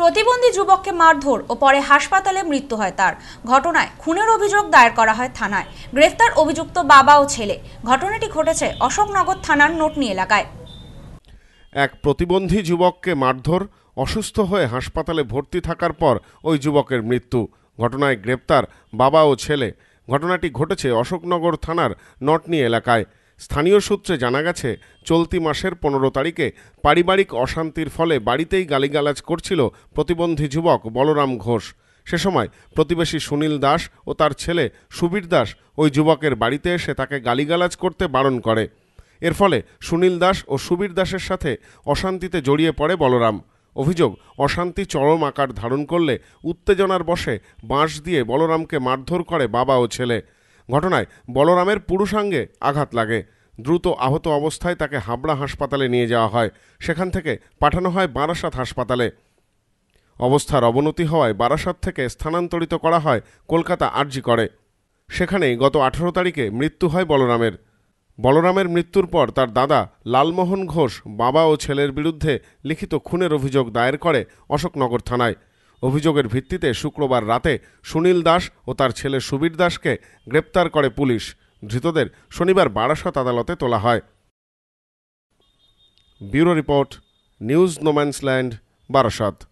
প্রতিবন্ধী যুবককে মারধর ও পরে হাসপাতালে মৃত্যু হয় তার ঘটনায় খুনের অভিযোগ দায়ের করা হয় থানায় গ্রেফতার অভিযুক্ত বাবা ও ছেলে ঘটনাটি ঘটেছে অশোকনগর থানার নোটনি এলাকায় এক প্রতিবন্ধী যুবককে মারধর অসুস্থ হয়ে হাসপাতালে ভর্তি থাকার পর ওই যুবকের মৃত্যু ঘটনায় গ্রেপ্তার বাবা ও ছেলে ঘটনাটি ঘটেছে অশোকনগর থানার নটনি এলাকায় স্থানীয় সূত্রে জানা গেছে চলতি মাসের পনেরো তারিখে পারিবারিক অশান্তির ফলে বাড়িতেই গালিগালাজ করছিল প্রতিবন্ধী যুবক বলরাম ঘোষ সে সময় প্রতিবেশী সুনীল দাস ও তার ছেলে সুবীর দাস ওই যুবকের বাড়িতে এসে তাকে গালিগালাজ করতে বারণ করে এর ফলে সুনীল দাস ও সুবীর দাসের সাথে অশান্তিতে জড়িয়ে পড়ে বলরাম অভিযোগ অশান্তি চরম আকার ধারণ করলে উত্তেজনার বসে বাঁশ দিয়ে বলরামকে মারধর করে বাবা ও ছেলে ঘটনায় বলরামের পুরুষাঙ্গে আঘাত লাগে দ্রুত আহত অবস্থায় তাকে হাবড়া হাসপাতালে নিয়ে যাওয়া হয় সেখান থেকে পাঠানো হয় বারাসাত হাসপাতালে অবস্থার অবনতি হওয়ায় বারাসাত থেকে স্থানান্তরিত করা হয় কলকাতা আরজি করে সেখানেই গত আঠেরো তারিখে মৃত্যু হয় বলরামের বলরামের মৃত্যুর পর তার দাদা লালমোহন ঘোষ বাবা ও ছেলের বিরুদ্ধে লিখিত খুনের অভিযোগ দায়ের করে অশোকনগর থানায় অভিযোগের ভিত্তিতে শুক্রবার রাতে সুনীল দাস ও তার ছেলে সুবীর দাসকে গ্রেপ্তার করে পুলিশ ধৃতদের শনিবার বারাসত আদালতে তোলা হয় bureau report news no man's land Barasat